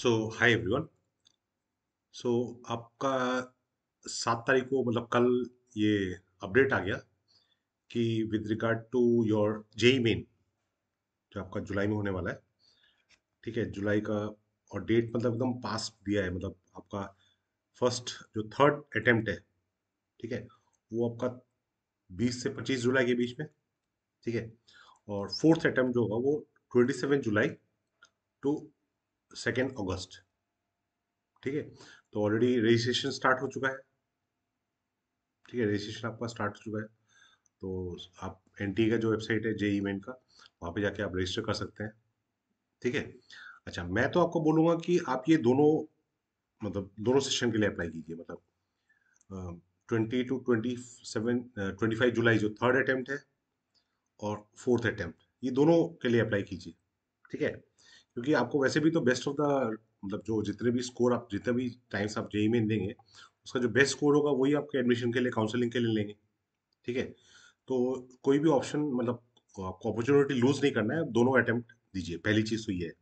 सो hi everyone so आपका सात तारीख को मतलब कल ये अपडेट आ गया कि with regard to your JEE Main जो आपका जुलाई में होने वाला है ठीक है जुलाई का और डेट मतलब एकदम पास दिया है मतलब आपका फर्स्ट जो थर्ड अटेम्प्ट है ठीक है वो आपका 20 से 25 जुलाई के बीच में ठीक है और फोर्थ अटेम्प्ट जो होगा वो 27 जुलाई टू सेकेंड अगस्त ठीक है तो ऑलरेडी रजिस्ट्रेशन स्टार्ट हो चुका है ठीक है रजिस्ट्रेशन आपका स्टार्ट हो चुका है तो आप एन का जो वेबसाइट है जेई मेन e का वहाँ पे जाके आप रजिस्टर कर सकते हैं ठीक है अच्छा मैं तो आपको बोलूँगा कि आप ये दोनों मतलब दोनों सेशन के लिए अप्लाई कीजिए मतलब twenty two twenty seven twenty five जुलाई जो थर्ड अटैम्प्ट है और फोर्थ अटैम्प्ट ये दोनों के लिए अप्लाई कीजिए ठीक है क्योंकि आपको वैसे भी तो बेस्ट ऑफ द मतलब जो जितने भी स्कोर आप जितने भी टाइम्स आप जेई में देंगे उसका जो बेस्ट स्कोर होगा वही आपके एडमिशन के लिए काउंसलिंग के लिए लेंगे ठीक है तो कोई भी ऑप्शन मतलब आपको अपॉर्चुनिटी लूज नहीं करना है दोनों अटैम्प्ट दीजिए पहली चीज़ तो ये है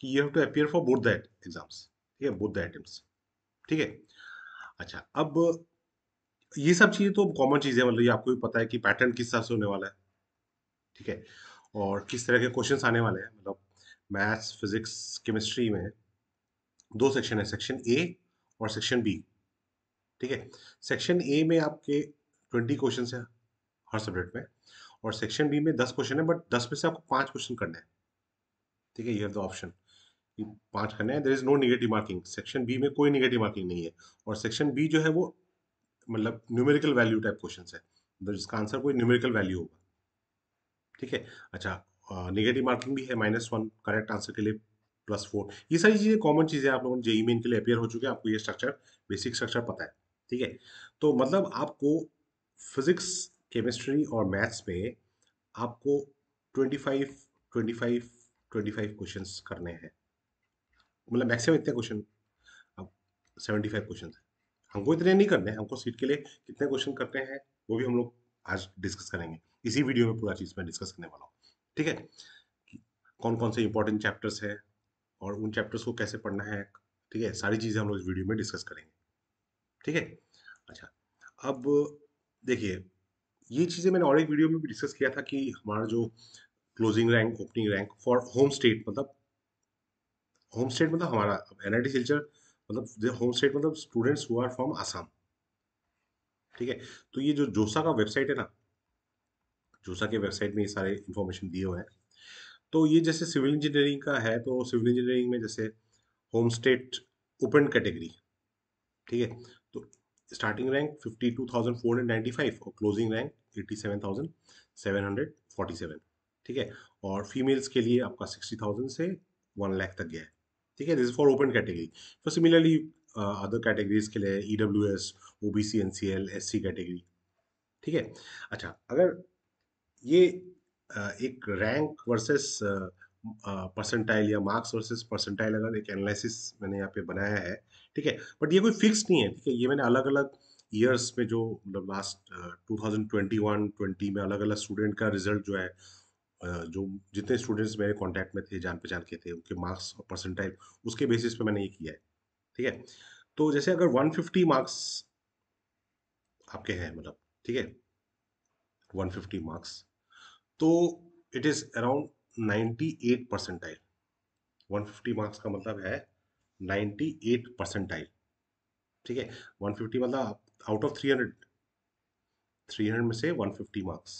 कि you have to appear for both the exams ठीक है बोथ द अटैम्प्ट ठीक है अच्छा अब ये सब चीज़ें तो कॉमन चीज है मतलब ये आपको भी पता है कि पैटर्न किस हिसाब से होने वाला है ठीक है और किस तरह के क्वेश्चन आने वाले हैं मतलब मैथ्स फिजिक्स केमिस्ट्री में दो सेक्शन है सेक्शन ए और सेक्शन बी ठीक है सेक्शन ए में आपके ट्वेंटी क्वेश्चन है हर सब्जेक्ट में और सेक्शन बी में दस क्वेश्चन है बट दस में से आपको पांच क्वेश्चन करने हैं ठीक है यू हैव द ऑप्शन पांच करने हैं there is no negative marking section B में कोई निगेटिव मार्किंग नहीं है और सेक्शन बी जो है वो मतलब न्यूमेरिकल वैल्यू टाइप क्वेश्चन है जिसका आंसर कोई न्यूमेरिकल वैल्यू होगा ठीक है अच्छा निगेटिव मार्किंग भी है माइनस वन करेक्ट आंसर के लिए प्लस फोर ये सारी चीज़ें कॉमन चीज़ें आप लोगों ने जेई मेन के लिए अपेयर हो चुके हैं आपको ये स्ट्रक्चर बेसिक स्ट्रक्चर पता है ठीक है तो मतलब आपको फिजिक्स केमिस्ट्री और मैथ्स में आपको twenty twenty five five twenty five question करने हैं मतलब मैक्सिमम इतने क्वेश्चन अब फाइव क्वेश्चन है हमको इतने नहीं करने हैं हमको सीट के लिए कितने क्वेश्चन करने हैं वो भी हम लोग आज डिस्कस करेंगे इसी वीडियो में पूरा चीज़ मैं डिस्कस करने वाला हूँ ठीक है कौन कौन से इंपॉर्टेंट चैप्टर्स हैं और उन चैप्टर्स को कैसे पढ़ना है ठीक है सारी चीज़ें हम लोग इस वीडियो में डिस्कस करेंगे ठीक है अच्छा अब देखिए ये चीज़ें मैंने और एक वीडियो में भी डिस्कस किया था कि हमारा जो closing rank opening rank for home state मतलब होम स्टेट मतलब हमारा एन आई टी मतलब होम स्टेट मतलब स्टूडेंट्स हुआ फ्रॉम आसाम ठीक है तो ये जो जोसा का वेबसाइट है ना जूसा के वेबसाइट में ये सारे इन्फॉर्मेशन दिए हुए हैं तो ये जैसे सिविल इंजीनियरिंग का है तो सिविल इंजीनियरिंग में जैसे होम स्टेट ओपन कैटेगरी ठीक है तो starting rank fifty two thousand four hundred ninety five और closing rank eighty seven thousand seven hundred forty seven ठीक है और फीमेल्स के लिए आपका सिक्सटी थाउजेंड से वन लाख तक गया है ठीक है this for open category for similarly other categories के लिए E W S O B C N C L S C category ठीक है अच्छा अगर ये एक रैंक वर्सेस परसेंटाइल या मार्क्स वर्सेस परसेंटाइल अगर एक एनालिसिस मैंने यहाँ पे बनाया है ठीक है बट ये कोई फिक्स नहीं है ठीक है ये मैंने अलग अलग ईयर्स में जो मतलब last two thousand twenty one twenty में अलग अलग स्टूडेंट का रिजल्ट जो है जो जितने स्टूडेंट्स मेरे कॉन्टैक्ट में थे जान पहचान के थे उनके मार्क्स और परसेंटाइल उसके बेसिस पे मैंने ये किया है ठीक है तो जैसे अगर 150 मार्क्स आपके हैं मतलब ठीक है 150 मार्क्स तो it is around 98 percentile 150 marks का मतलब है 98 परसेंटाइल ठीक है 150 मतलब आउट ऑफ 300 300 में से 150 मार्क्स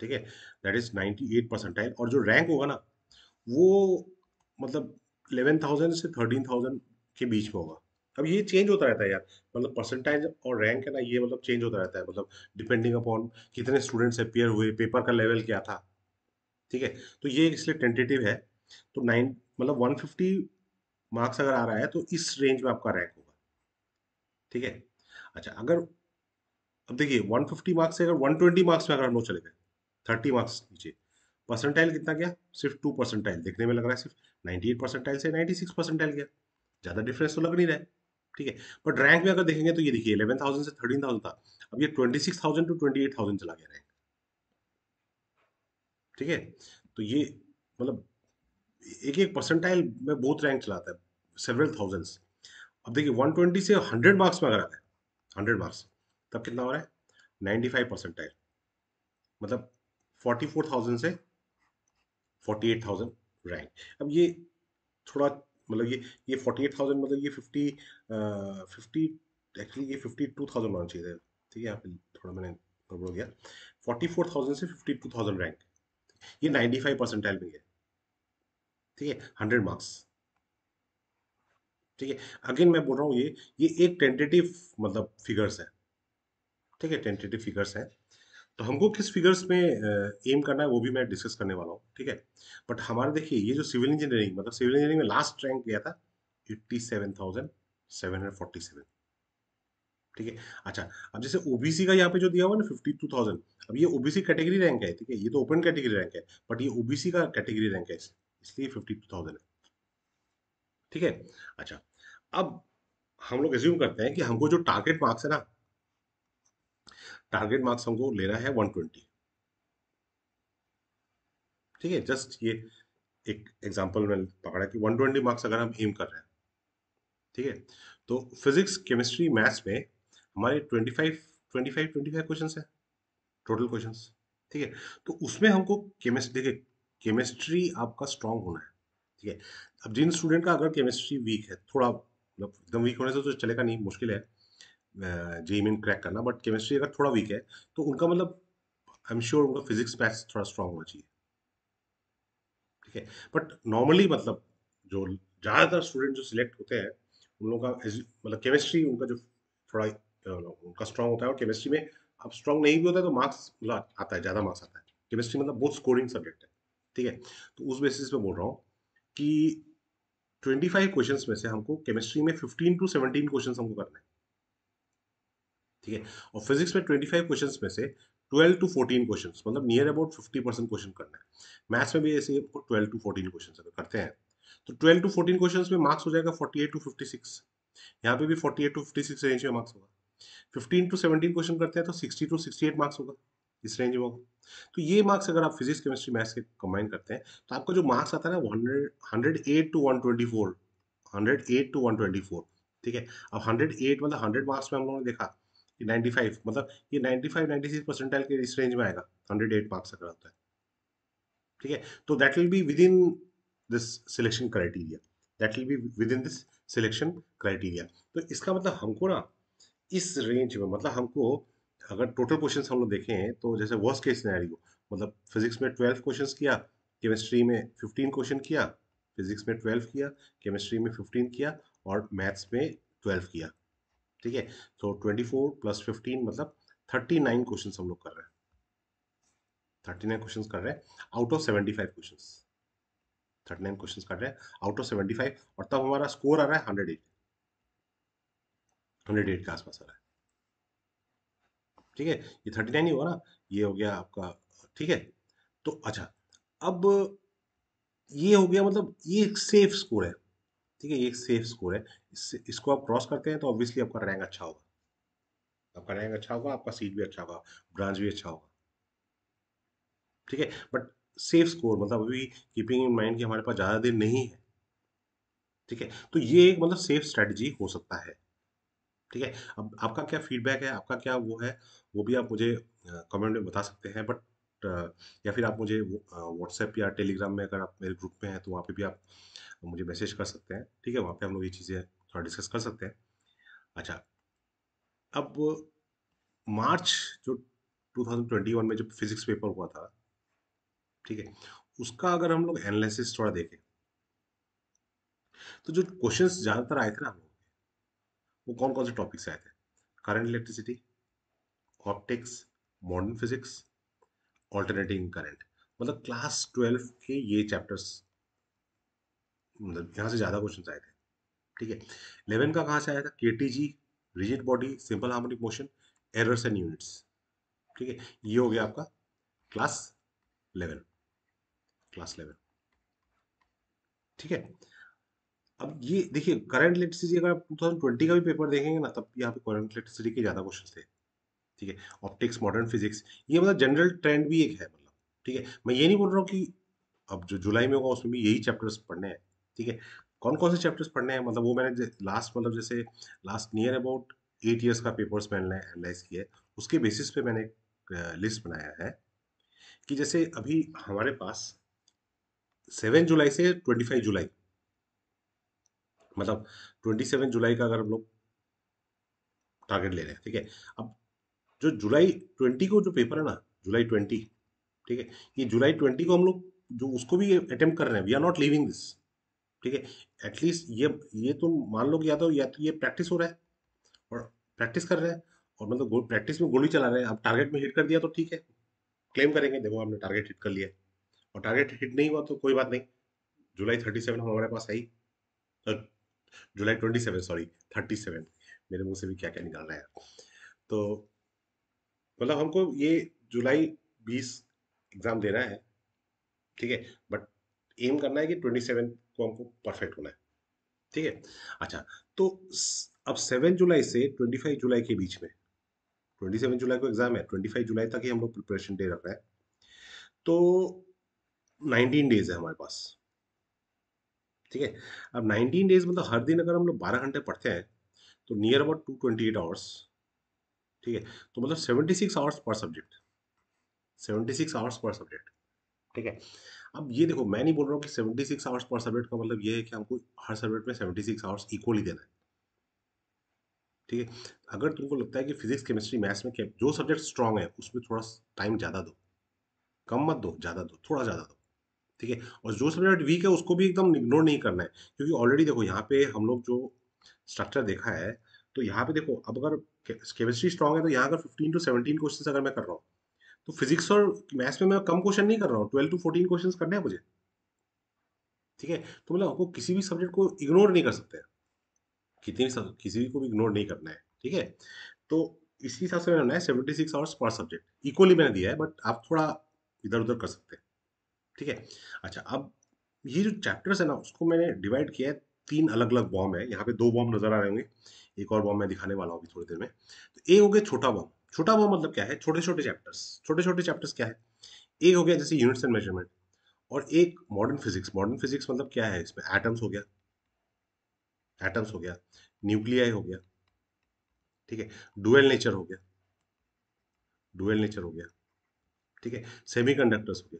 ठीक है दैट इज 98 परसेंटाइल और जो रैंक होगा ना वो मतलब 11,000 से 13,000 के बीच में होगा अब ये चेंज होता रहता है यार मतलब परसेंटेज और रैंक है ना ये मतलब चेंज होता रहता है मतलब डिपेंडिंग अपॉन कितने स्टूडेंट्स अपेयर हुए पेपर का लेवल क्या था ठीक है तो ये इसलिए टेंटेटिव है तो नाइन मतलब वन फिफ्टी मार्क्स अगर आ रहा है तो इस रेंज में आपका रैंक होगा ठीक है अच्छा अगर अब देखिए 150 मार्क्स से अगर 120 मार्क्स में अगर हम लोग चले गए 30 मार्क्स नीचे परसेंटाइल कितना गया सिर्फ टू परसेंटाइल देखने में लग रहा है सिर्फ 98 परसेंटाइल से 96 परसेंटाइल गया ज़्यादा डिफरेंस तो लग नहीं रहा है ठीक है बट रैंक में अगर देखेंगे तो ये देखिए इलेवन थाउजेंड से थर्टीन थाउजेंड था अब ये twenty six thousand to twenty eight thousand चला गया रैंक ठीक है तो ये मतलब एक एक परसेंटाइल में बहुत रैंक चलाता है सेवरल थाउजेंड्स अब देखिए वन ट्वेंटी से हंड्रेड मार्क्स में अगर आता है हंड्रेड मार्क्स तब कितना हो रहा है नाइन्टी फाइव परसेंटाइल मतलब फोर्टी फोर थाउजेंड से फोर्टी एट थाउजेंड रैंक अब ये थोड़ा मतलब ये ये फोर्टी एट थाउजेंड मतलब ये फिफ्टी फिफ्टी एक्चुअली ये फिफ्टी टू थाउजेंड होना चाहिए ठीक है यहाँ पे थोड़ा मैंने गड़बड़ गया फोर्टी फोर थाउजेंड से फिफ्टी टू थाउजेंड रैंक ये नाइन्टी फाइव परसेंटाइल में है ठीक है हंड्रेड मार्क्स ठीक है अगेन मैं बोल रहा हूँ ये ये एक टेंटेटिव मतलब फिगर्स है ठीक है टेंटेटिव फिगर्स हैं तो हमको किस फिगर्स में एम करना है वो भी मैं डिस्कस करने वाला हूँ ठीक है बट हमारे देखिए ये जो सिविल इंजीनियरिंग मतलब सिविल इंजीनियरिंग में लास्ट रैंक गया था eighty seven thousand seven hundred forty seven ठीक है अच्छा अब जैसे ओबीसी का यहाँ पे जो दिया हुआ ना फिफ्टी टू थाउजेंड अब ये ओबीसी कैटेगरी रैंक है ठीक है ये तो ओपन कैटेगरी रैंक है बट ये ओबीसी का कैटेगरी रैंक है इसलिए फिफ्टी टू थाउजेंड है ठीक है अच्छा अब हम लोग एज्यूम करते हैं कि हमको जो टारगेट मार्क्स है ना टारगेट मार्क्स हमको लेना है 120 ठीक है जस्ट ये एक एग्जांपल में पकड़ा कि 120 मार्क्स अगर हम एम कर रहे हैं ठीक है तो फिजिक्स केमिस्ट्री मैथ्स में हमारे 25 25 25 क्वेश्चंस है टोटल क्वेश्चंस ठीक है तो उसमें हमको केमिस्ट्री देखिए केमिस्ट्री आपका स्ट्रांग होना है ठीक है अब जिन स्टूडेंट का अगर केमिस्ट्री वीक है थोड़ा मतलब एकदम वीक होने से तो चलेगा नहीं मुश्किल है जे मेन क्रैक करना बट केमिस्ट्री अगर थोड़ा वीक है तो उनका मतलब आई एम श्योर उनका फिजिक्स मैथ्स थोड़ा स्ट्रांग होना चाहिए ठीक है बट नॉर्मली मतलब जो ज़्यादातर स्टूडेंट जो सिलेक्ट होते हैं उन लोगों का मतलब केमिस्ट्री उनका जो थोड़ा उनका स्ट्रांग होता है और केमिस्ट्री में अब स्ट्रांग नहीं भी होता है तो मार्क्स मतलब आता है ज़्यादा मार्क्स आता है केमिस्ट्री मतलब बहुत स्कोरिंग सब्जेक्ट है ठीक है तो उस बेसिस पे बोल रहा हूँ कि ट्वेंटी फाइव क्वेश्चन में से हमको केमिस्ट्री में फिफ्टीन टू सेवनटीन क्वेश्चन हमको करना है ठीक है और फिजिक्स में ट्वेंटी फाइव क्वेश्चन में से ट्वेल्व टू फोर्टीन क्वेश्चन मतलब near about fifty percent question करना है मैथ्स में भी ऐसे आपको ट्वेल्व टू फोर्टीन क्वेश्चन अगर करते हैं तो ट्वेल्व टू फोर्टीन क्वेश्चन में मार्क्स हो जाएगा forty eight to fifty six यहाँ पे भी forty eight to fifty six range में मार्क्स होगा फिफ्टीन टू सेवेंटीन क्वेश्चन करते हैं तो sixty to sixty eight marks होगा इस रेंज में होगा तो ये मार्क्स अगर आप फिजिक्स केमिस्ट्री मैथ्स के कंबाइन करते हैं तो आपका जो मार्क्स आता है ना hundred hundred eight to one twenty four hundred eight to one twenty four ठीक है अब हंड्रेड एट मतलब हंड्रेड मार्क्स में हम लोगों ने देखा ये 95 मतलब ये 95 96 परसेंटाइल के इस रेंज में आएगा 108 मार्क्स अगर आता है ठीक है तो that will be within this selection criteria that will be within this selection criteria तो इसका मतलब हमको ना इस रेंज में मतलब हमको अगर टोटल क्वेश्चन हम लोग देखें तो जैसे वर्स्ट केस सिनेरियो मतलब फिजिक्स में ट्वेल्व क्वेश्चन किया केमिस्ट्री में फिफ्टीन क्वेश्चन किया फिजिक्स में ट्वेल्व किया केमिस्ट्री में फिफ्टीन किया और मैथ्स में ट्वेल्व किया ठीक है तो ट्वेंटी फोर प्लस फिफ्टीन मतलब थर्टी नाइन क्वेश्चन हम लोग कर रहे हैं थर्टी नाइन क्वेश्चन कर रहे हैं out of seventy five question thirty nine question कर रहे हैं आउट ऑफ सेवेंटी फाइव और तब हमारा स्कोर आ रहा है हंड्रेड एट हंड्रेड एट के आसपास आ रहा है ठीक है ये थर्टी नाइन ही हो ना ये हो गया आपका ठीक है तो अच्छा अब ये हो गया मतलब ये सेफ स्कोर है ठीक है ये सेफ स्कोर है इस, इसको आप क्रॉस करते हैं तो ऑब्वियसली आपका रैंक अच्छा होगा आपका रैंक अच्छा होगा आपका सीट भी अच्छा होगा ब्रांच भी अच्छा होगा ठीक है बट सेफ स्कोर मतलब अभी कीपिंग इन माइंड कि हमारे पास ज़्यादा दिन नहीं है ठीक है तो ये एक मतलब सेफ स्ट्रेटजी हो सकता है ठीक है अब आपका क्या फीडबैक है आपका क्या वो है वो भी आप मुझे कमेंट में बता सकते हैं बट या फिर आप मुझे व्हाट्सएप या टेलीग्राम में अगर आप मेरे ग्रुप में हैं तो वहाँ पे भी आप मुझे मैसेज कर सकते हैं ठीक है वहाँ पे हम लोग ये चीज़ें थोड़ा डिस्कस कर सकते हैं अच्छा अब मार्च जो 2021 में जो फिजिक्स पेपर हुआ था ठीक है उसका अगर हम लोग एनालिसिस थोड़ा देखें तो जो क्वेश्चंस ज़्यादातर आए थे ना हम लोग वो कौन कौन से टॉपिक्स आए थे current electricity optics modern physics alternating current मतलब क्लास ट्वेल्व के ये चैप्टर्स मतलब यहाँ से ज़्यादा क्वेश्चन आए थे ठीक है इलेवन का कहाँ से आया था K T G rigid body simple harmonic motion errors and units ठीक है ये हो गया आपका क्लास इलेवन क्लास इलेवन ठीक है अब ये देखिए करंट इलेक्ट्रिसिटी अगर आप टू थाउजेंड ट्वेंटी का भी पेपर देखेंगे ना तब यहाँ पे करंट इलेक्ट्रिसिटी के ज़्यादा क्वेश्चन थे ठीक है ऑप्टिक्स मॉडर्न फिजिक्स ये मतलब जनरल ट्रेंड भी एक है मतलब ठीक है मैं ये नहीं बोल रहा हूँ कि अब जो जुलाई में होगा उसमें भी यही चैप्टर्स पढ़ने हैं ठीक है कौन कौन से चैप्टर्स पढ़ने हैं मतलब वो मैंने लास्ट मतलब जैसे last near about eight years का पेपर्स मैंने एनालाइज किया है उसके बेसिस पे मैंने एक लिस्ट बनाया है कि जैसे अभी हमारे पास सेवन जुलाई से ट्वेंटी फाइव जुलाई मतलब ट्वेंटी सेवन जुलाई का अगर हम लोग टारगेट ले रहे हैं ठीक है अब जो जुलाई ट्वेंटी को जो पेपर है ना जुलाई ट्वेंटी ठीक है ये जुलाई ट्वेंटी को हम लोग जो उसको भी अटेम्प्ट कर रहे हैं we are not living this ठीक है एटलीस्ट ये ये तुम तो मान लो कि या तो या तो ये प्रैक्टिस हो रहा है और प्रैक्टिस कर रहे हैं और मतलब तो प्रैक्टिस में गोली चला रहे हैं अब टारगेट में हिट कर दिया तो ठीक है क्लेम करेंगे देखो हमने टारगेट हिट कर लिया और टारगेट हिट नहीं हुआ तो कोई बात नहीं जुलाई थर्टी सेवन हमारे पास आई July twenty seven sorry thirty seven मेरे मुंह से भी क्या क्या निकाल रहा है तो मतलब हमको ये जुलाई बीस एग्ज़ाम देना है ठीक है बट एम करना है कि ट्वेंटी सेवन को हमको परफेक्ट होना है ठीक है अच्छा तो अब सेवन जुलाई से ट्वेंटी फाइव जुलाई के बीच में ट्वेंटी सेवन जुलाई को एग्ज़ाम है ट्वेंटी फाइव जुलाई तक ही हम लोग प्रिपरेशन डे रख रहे हैं तो नाइनटीन डेज है हमारे पास ठीक है अब नाइनटीन डेज मतलब हर दिन अगर हम लोग बारह घंटे पढ़ते हैं तो near about two twenty eight hours ठीक है तो मतलब seventy six hours per subject seventy six hours per subject ठीक है अब ये देखो मैं नहीं बोल रहा हूँ कि seventy six hours per subject का मतलब ये है कि हमको हर सब्जेक्ट में सेवेंटी सिक्स आवर्स इक्वली देना है ठीक है अगर तुमको लगता है कि फिजिक्स केमिस्ट्री मैथ्स में जो सब्जेक्ट स्ट्रांग है उसमें थोड़ा टाइम ज़्यादा दो कम मत दो ज़्यादा दो थोड़ा ज़्यादा दो ठीक है और जो सब्जेक्ट वीक है उसको भी एकदम इग्नोर नहीं करना है क्योंकि ऑलरेडी देखो यहाँ पे हम लोग जो स्ट्रक्चर देखा है तो यहाँ पे देखो अब अगर केमिस्ट्री स्ट्रॉग है तो यहाँ अगर फिफ्टीन टू सेवनटीन क्वेश्चन अगर मैं कर रहा हूँ तो फिजिक्स और मैथ्स में मैं कम क्वेश्चन नहीं कर रहा हूँ ट्वेल्व टू फोर्टीन क्वेश्चन करने हैं मुझे ठीक है तो मतलब आपको किसी भी सब्जेक्ट को इग्नोर नहीं कर सकते कितने किसी भी को भी इग्नोर नहीं करना है ठीक है तो इसी हिसाब से मैंने है seventy six hours per subject equally मैंने दिया है बट आप थोड़ा इधर उधर कर सकते हैं ठीक है अच्छा अब ये जो चैप्टर्स है ना उसको मैंने डिवाइड किया है तीन अलग अलग बॉम्ब है यहाँ पे दो बॉम्ब नजर आ रहे होंगे एक और बॉम मैं दिखाने वाला हूँ अभी थोड़ी देर में तो ए हो गया छोटा बॉम छोटा बॉम मतलब क्या है छोटे छोटे चैप्टर्स छोटे छोटे चैप्टर्स क्या है ए हो गया जैसे यूनिट्स एंड मेजरमेंट और एक मॉडर्न फिजिक्स मॉडर्न फिजिक्स मतलब क्या है इसमें एटम्स हो गया एटम्स हो गया न्यूक्लियाई हो गया ठीक है डुअल नेचर हो गया डुअल नेचर हो गया ठीक है सेमी हो गया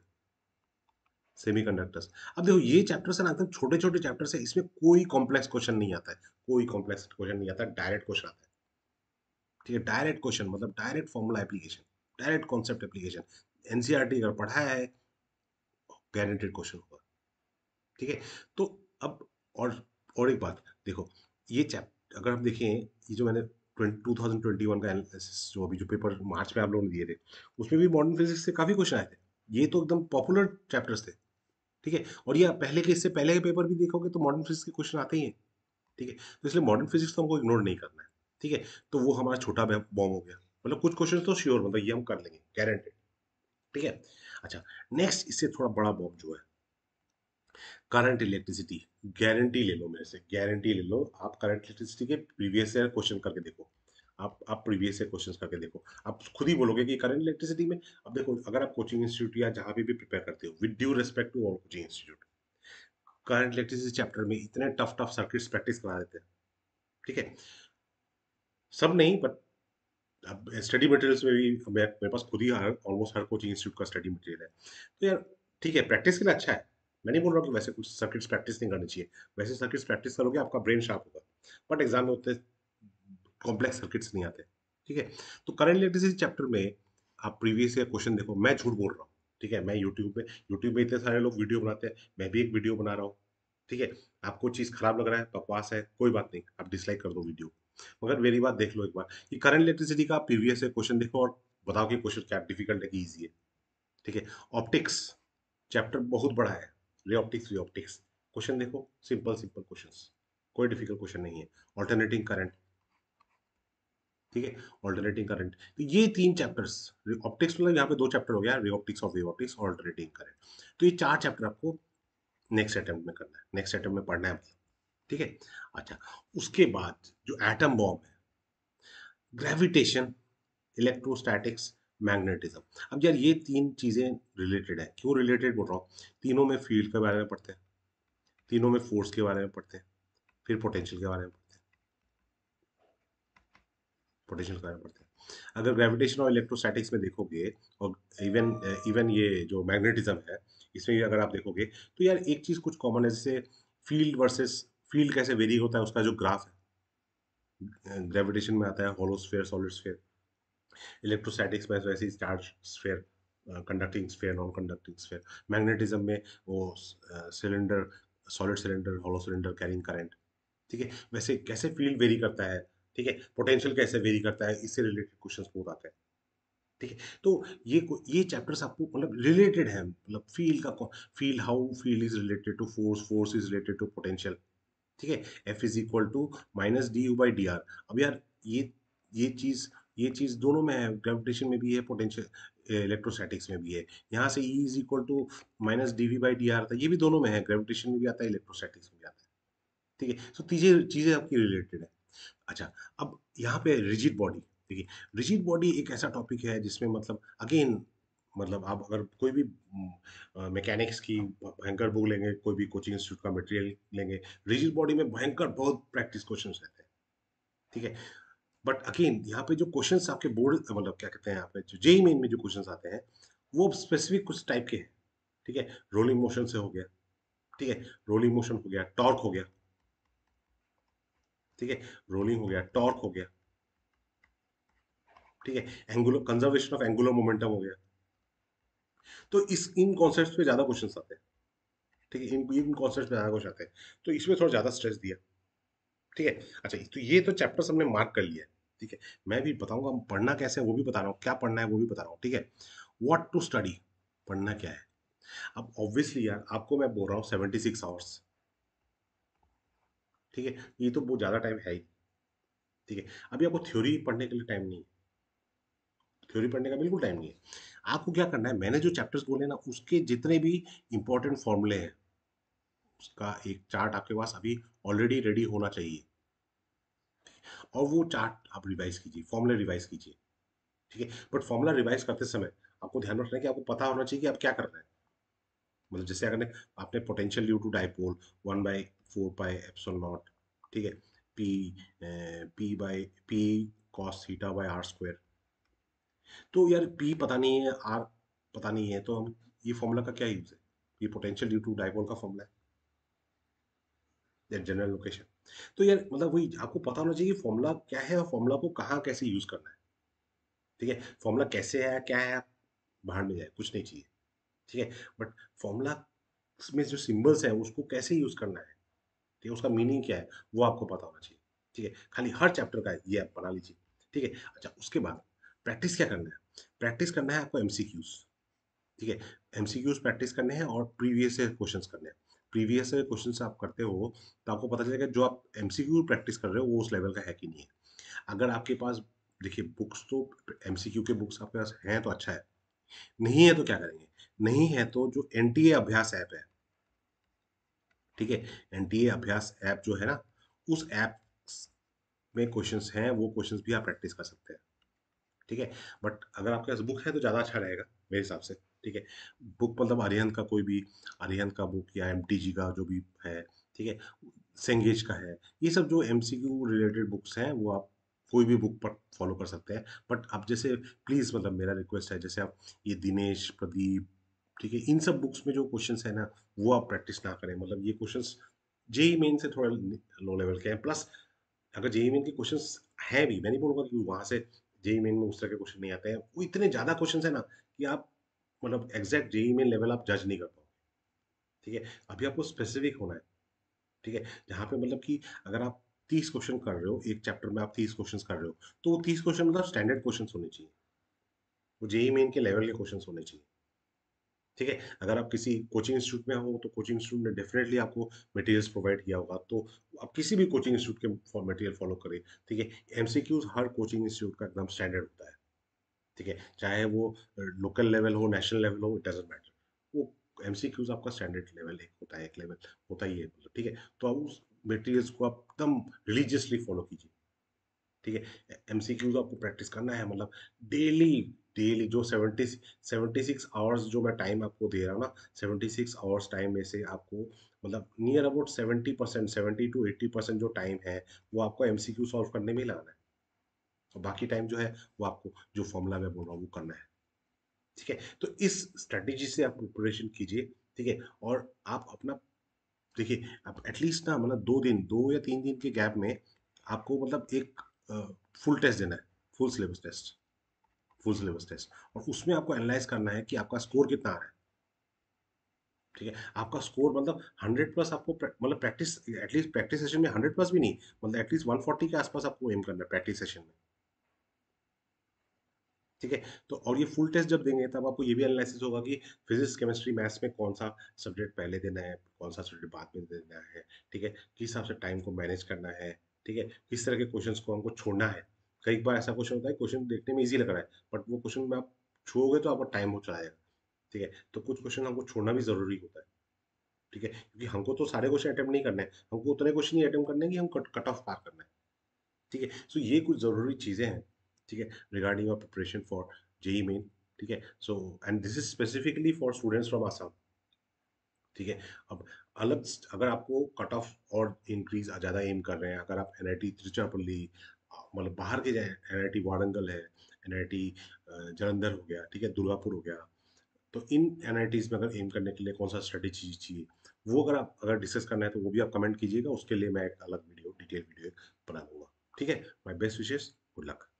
सेमीकंडक्टर्स अब देखो ये चैप्टर्स है ना एकदम छोटे छोटे चैप्टर्स है इसमें कोई कॉम्प्लेक्स क्वेश्चन नहीं आता है कोई कॉम्प्लेक्स क्वेश्चन नहीं आता डायरेक्ट क्वेश्चन आता है ठीक है डायरेक्ट क्वेश्चन मतलब direct formula application direct concept application NCERT अगर पढ़ाया है गारंटेड क्वेश्चन होगा ठीक है तो अब और और एक बात देखो ये चैप्टर अगर हम देखें ये जो मैंने 2021 का एनालिसिस जो अभी जो पेपर मार्च में आप लोगों ने दिए थे उसमें भी मॉडर्न फिजिक्स से काफ़ी क्वेश्चन आए थे ये तो एकदम पॉपुलर चैप्टर्स थे ठीक है और ये पहले के इससे पहले के पेपर भी देखोगे तो मॉडर्न फिजिक्स के क्वेश्चन आते ही हैं ठीक है तो इसलिए मॉडर्न फिजिक्स तो हमको इग्नोर नहीं करना है ठीक है तो वो हमारा छोटा बॉम्ब हो गया मतलब कुछ क्वेश्चन तो श्योर मतलब ये हम कर लेंगे गारंटेड ठीक है अच्छा नेक्स्ट इससे थोड़ा बड़ा बॉम्ब जो है करंट इलेक्ट्रिसिटी गारंटी ले लो मेरे से गारंटी ले लो आप करंट इलेक्ट्रिसिटी के प्रीवियस ईयर क्वेश्चन करके देखो आप आप प्रीवियस क्वेश्चन करके देखो आप खुद ही बोलोगे कि करंट इलेक्ट्रिसिटी में अब देखो अगर आप कोचिंग इंस्टीट्यूट या जहाँ भी प्रिपेयर करते हो with due respect to all coaching institute current electricity chapter में इतने टफ टफ सर्किट्स प्रैक्टिस करा देते हैं ठीक है सब नहीं बट अब स्टडी मटेरियल्स में भी मेरे पास खुद ही ऑलमोस्ट हर कोचिंग इंस्टीट्यूट का स्टडी मटेरियल है तो यार ठीक है प्रैक्टिस के लिए अच्छा है मैं नहीं बोल रहा कि वैसे कुछ सर्किट्स प्रैक्टिस नहीं करनी चाहिए वैसे सर्किट्स प्रैक्टिस करोगे आपका ब्रेन शार्प होगा बट एग्जाम में उतने कॉम्प्लेक्स सर्किट्स नहीं आते ठीक है तो करंट इलेक्ट्रिसिटी चैप्टर में आप प्रीवियस ईयर क्वेश्चन देखो मैं झूठ बोल रहा हूँ ठीक है मैं यूट्यूब पे यूट्यूब में इतने सारे लोग वीडियो बनाते हैं मैं भी एक वीडियो बना रहा हूँ ठीक है आपको चीज़ खराब लग रहा है बकवास है कोई बात नहीं आप डिसलाइक कर दो वीडियो मगर मेरी बात देख लो एक बार कि करंट इलेक्ट्रिसिटी का प्रीवियस ईयर क्वेश्चन देखो और बताओ कि क्वेश्चन क्या डिफिकल्ट है कि ईजी है ठीक है ऑप्टिक्स चैप्टर बहुत बड़ा है ray optics wave optics question देखो सिंपल सिंपल क्वेश्चन कोई डिफिकल्ट क्वेश्चन नहीं है ऑल्टरनेटिंग करंट ठीक है ऑल्टरनेटिंग करंट तो ये तीन चैप्टर्स ऑप्टिक्स मतलब यहाँ पे दो चैप्टर हो गया रे ऑप्टिक्स और ऑप्टिक्स ऑल्टरनेटिंग करंट तो ये चार चैप्टर आपको नेक्स्ट अटेम्प्ट में करना है नेक्स्ट अटेम्प्ट में पढ़ना है मतलब ठीक है अच्छा उसके बाद जो एटम बॉम्ब है ग्रेविटेशन इलेक्ट्रोस्टैटिक्स मैग्नेटिज्म अब यार ये तीन चीज़ें रिलेटेड है क्यों रिलेटेड बोल रहा हूँ तीनों में फील्ड के बारे में पढ़ते हैं तीनों में फोर्स के बारे में पढ़ते हैं फिर पोटेंशियल के बारे में पोटेंशियल कार्य करते हैं अगर ग्रेविटेशन और इलेक्ट्रोस्टैटिक्स में देखोगे और इवन इवन ये जो मैग्नेटिज्म है इसमें अगर आप देखोगे तो यार एक चीज़ कुछ कॉमन है जैसे फील्ड वर्सेस फील्ड कैसे वेरी होता है उसका जो ग्राफ है ग्रेविटेशन में आता है होलोस्फेयर सॉलिड स्फेयर इलेक्ट्रोस्टैटिक्स में वैसे ही charge sphere conducting sphere non conducting sphere magnetism में वो cylinder solid cylinder hollow cylinder carrying current ठीक है वैसे कैसे फील्ड वेरी करता है ठीक है पोटेंशियल कैसे वेरी करता है इससे रिलेटेड क्वेश्चन बहुत आते हैं ठीक है तो ये ये चैप्टर्स आपको मतलब रिलेटेड है मतलब फील का field how field is related to force force is related to potential ठीक है F is equal to minus D U by D R अब यार ये ये चीज़ ये चीज़ दोनों में है ग्रेविटेशन में भी है पोटेंशियल इलेक्ट्रोस्टैटिक्स में भी है यहाँ से E is equal to minus D V by D R था ये भी दोनों में है ग्रेविटेशन में भी आता है इलेक्ट्रोस्टैटिक्स में भी आता है ठीक है सो तीजे चीज़ें आपकी रिलेटेड है अच्छा अब यहाँ पे रिजिड बॉडी देखिए रिजिड बॉडी एक ऐसा टॉपिक है जिसमें मतलब अगेन मतलब आप अगर कोई भी मैकेनिक्स की भयंकर बुक लेंगे कोई भी कोचिंग इंस्टीट्यूट का मटेरियल लेंगे रिजिड बॉडी में भयंकर बहुत प्रैक्टिस क्वेश्चन रहते हैं ठीक है बट अगेन यहाँ पे जो क्वेश्चन आपके बोर्ड मतलब क्या कहते हैं यहाँ पे जो जेई मेन e e में जो क्वेश्चन आते हैं वो स्पेसिफिक कुछ टाइप के हैं ठीक है रोलिंग मोशन से हो गया ठीक है रोलिंग मोशन हो गया टॉर्क हो गया ठीक है रोलिंग हो गया टॉर्क हो गया ठीक है angular conservation of angular momentum हो गया तो इस इन कॉन्सेप्ट पे ज्यादा क्वेश्चन आते हैं ठीक है इन इन कॉन्सेप्ट ज्यादा क्वेश्चन आते हैं तो इसमें थोड़ा ज्यादा स्ट्रेस दिया ठीक है अच्छा तो ये तो चैप्टर हमने मार्क कर लिया ठीक है मैं भी बताऊंगा पढ़ना कैसे है वो भी बता रहा हूँ क्या पढ़ना है वो भी बता रहा हूँ ठीक है वॉट टू स्टडी पढ़ना क्या है अब ऑब्वियसली यार आपको मैं बोल रहा हूँ सेवेंटी सिक्स आवर्स ठीक है ये तो बहुत ज़्यादा टाइम है ही ठीक है अभी आपको थ्योरी पढ़ने के लिए टाइम नहीं है थ्योरी पढ़ने का बिल्कुल टाइम नहीं है आपको क्या करना है मैंने जो चैप्टर्स बोले ना उसके जितने भी इंपॉर्टेंट फॉर्मूले हैं उसका एक चार्ट आपके पास अभी ऑलरेडी रेडी होना चाहिए और वो चार्ट आप रिवाइज कीजिए फॉर्मूले रिवाइज कीजिए ठीक है बट फॉर्मूला रिवाइज करते समय आपको ध्यान रखना है कि आपको पता होना चाहिए कि आप क्या कर रहे हैं मतलब जैसे अगर आपने potential due to dipole one by four pi epsilon naught ठीक है P P by P cos theta by R square तो यार पी पता नहीं है आर पता नहीं है तो हम ये फॉर्मूला का क्या यूज है ये पोटेंशियल ड्यू टू डाइपोल का फॉर्मूला है जनरल लोकेशन तो यार मतलब वही आपको पता होना चाहिए फॉर्मूला क्या है और फॉर्मूला को कहाँ कैसे यूज करना है ठीक है फॉर्मूला कैसे है क्या है बाहर में जाए कुछ नहीं चाहिए ठीक है बट फॉर्मूला में जो सिंबल्स है उसको कैसे यूज करना है ठीक है उसका मीनिंग क्या है वो आपको पता होना चाहिए ठीक है खाली हर चैप्टर का ये आप बना लीजिए ठीक है अच्छा उसके बाद प्रैक्टिस क्या करना है प्रैक्टिस करना है आपको एम ठीक है एम प्रैक्टिस करने हैं और प्रीवियस ईयर क्वेश्चन करने हैं प्रीवियस ईयर क्वेश्चन आप करते हो तो आपको पता चलेगा जो आप एम प्रैक्टिस कर रहे हो वो उस लेवल का है कि नहीं है अगर आपके पास देखिए बुक्स तो एम के बुक्स आपके पास हैं तो अच्छा है नहीं है तो क्या करेंगे नहीं है तो जो एन अभ्यास ऐप है ठीक है एनटीए अभ्यास ऐप जो है ना उस ऐप में क्वेश्चंस हैं वो क्वेश्चंस भी आप प्रैक्टिस कर सकते हैं ठीक है बट अगर आपके पास बुक है तो ज़्यादा अच्छा रहेगा मेरे हिसाब से ठीक है बुक मतलब अरिहंत का कोई भी अरिहंत का बुक या एम का जो भी है ठीक है सेंगेज का है ये सब जो एम रिलेटेड बुक्स हैं वो आप कोई भी बुक पर फॉलो कर सकते हैं बट आप जैसे प्लीज़ मतलब मेरा रिक्वेस्ट है जैसे आप ये दिनेश प्रदीप ठीक है इन सब बुक्स में जो क्वेश्चंस है ना वो आप प्रैक्टिस ना करें मतलब ये क्वेश्चंस जेई मेन से थोड़ा लो लेवल के हैं प्लस अगर जेई मेन e के क्वेश्चंस है भी मैं नहीं बोलूँगा कि वहाँ से जेई मेन e में उस तरह के क्वेश्चन नहीं आते हैं वो इतने ज़्यादा क्वेश्चन है ना कि आप मतलब एग्जैक्ट जेई मेन लेवल आप जज नहीं कर पाओगे ठीक है अभी आपको स्पेसिफिक होना है ठीक है जहाँ पे मतलब कि अगर आप तीस क्वेश्चन कर रहे हो एक चैप्टर में आप तीस क्वेश्चन कर रहे हो तो वो तीस क्वेश्चन मतलब स्टैंडर्ड क्वेश्चन होने चाहिए वो जेई मेन e के लेवल के क्वेश्चन होने चाहिए ठीक है अगर आप किसी कोचिंग इंस्टीट्यूट में हो तो कोचिंग इंस्टीट्यूट ने डेफिनेटली आपको मटेरियल्स प्रोवाइड किया होगा तो आप किसी भी कोचिंग इंस्टीट्यूट के मटेरियल फॉलो करें ठीक है एमसीक्यूज हर कोचिंग इंस्टीट्यूट का एकदम स्टैंडर्ड होता है ठीक है चाहे वो लोकल लेवल हो नेशनल लेवल हो इट डजेंट मैटर वो एम आपका स्टैंडर्ड लेवल एक होता है एक लेवल होता ही है मतलब, ठीक है तो आप उस मेटीरियल्स को आप एकदम रिलीजियसली फॉलो कीजिए ठीक है एम आपको प्रैक्टिस करना है मतलब डेली डेली जो सेवेंटी सेवेंटी सिक्स आवर्स जो मैं टाइम आपको दे रहा हूँ ना सेवेंटी सिक्स आवर्स टाइम में से आपको मतलब near about seventy percent seventy to eighty percent जो टाइम है वो आपको एम सी क्यू सॉल्व करने में ही लगाना है और बाकी टाइम जो है वो आपको जो फॉर्मूला मैं बोल रहा हूँ वो करना है ठीक है तो इस स्ट्रेटेजी से आप प्रिपरेशन कीजिए ठीक है और आप अपना देखिए आप एटलीस्ट ना मतलब दो दिन दो या तीन दिन के गैप में आपको मतलब एक फुल टेस्ट देना है full syllabus test full syllabus test और उसमें आपको एनालाइज करना है कि आपका स्कोर कितना आ रहा है ठीक है आपका स्कोर मतलब हंड्रेड प्लस आपको मतलब प्रैक्टिस एटलीस्ट प्रैक्टिस सेशन में हंड्रेड प्लस भी नहीं मतलब एटलीस्ट वन फोर्टी के आसपास आपको एम करना है प्रैक्टिस सेशन में ठीक है तो और ये फुल टेस्ट जब देंगे तब आपको ये भी एनालिसिस होगा कि फिजिक्स केमिस्ट्री मैथ्स में कौन सा सब्जेक्ट पहले देना है कौन सा सब्जेक्ट बाद में देना है ठीक है किस हिसाब से टाइम को मैनेज करना है ठीक है किस तरह के क्वेश्चंस को हमको छोड़ना है कई बार ऐसा क्वेश्चन होता है क्वेश्चन देखने में ईजी लग रहा है बट वो क्वेश्चन में आप छोड़ोगे तो आपका टाइम हो चला जाएगा ठीक है तो कुछ क्वेश्चन हमको छोड़ना भी जरूरी होता है ठीक है क्योंकि हमको तो सारे क्वेश्चन अटैम्प्ट नहीं करने हैं हमको उतने क्वेश्चन ही अटैम्प्ट करने हैं कि हम कट कट ऑफ पार करना है ठीक है सो ये कुछ ज़रूरी चीज़ें हैं ठीक है regarding your preparation for JEE main ठीक है so and this is specifically for students from Assam ठीक है अब अलग अगर आपको कट ऑफ और इंक्रीज ज़्यादा एम कर रहे हैं अगर आप एन आई टी मतलब बाहर के एन आई टी वारंगल है एन आई टी जलंधर हो गया ठीक है दुर्गापुर हो गया तो इन एन में अगर एम करने के लिए कौन सा स्ट्रेटेजी चाहिए वो अगर आप अगर डिस्कस करना है तो वो भी आप कमेंट कीजिएगा उसके लिए मैं एक अलग वीडियो डिटेल वीडियो बना दूंगा ठीक है my best wishes good luck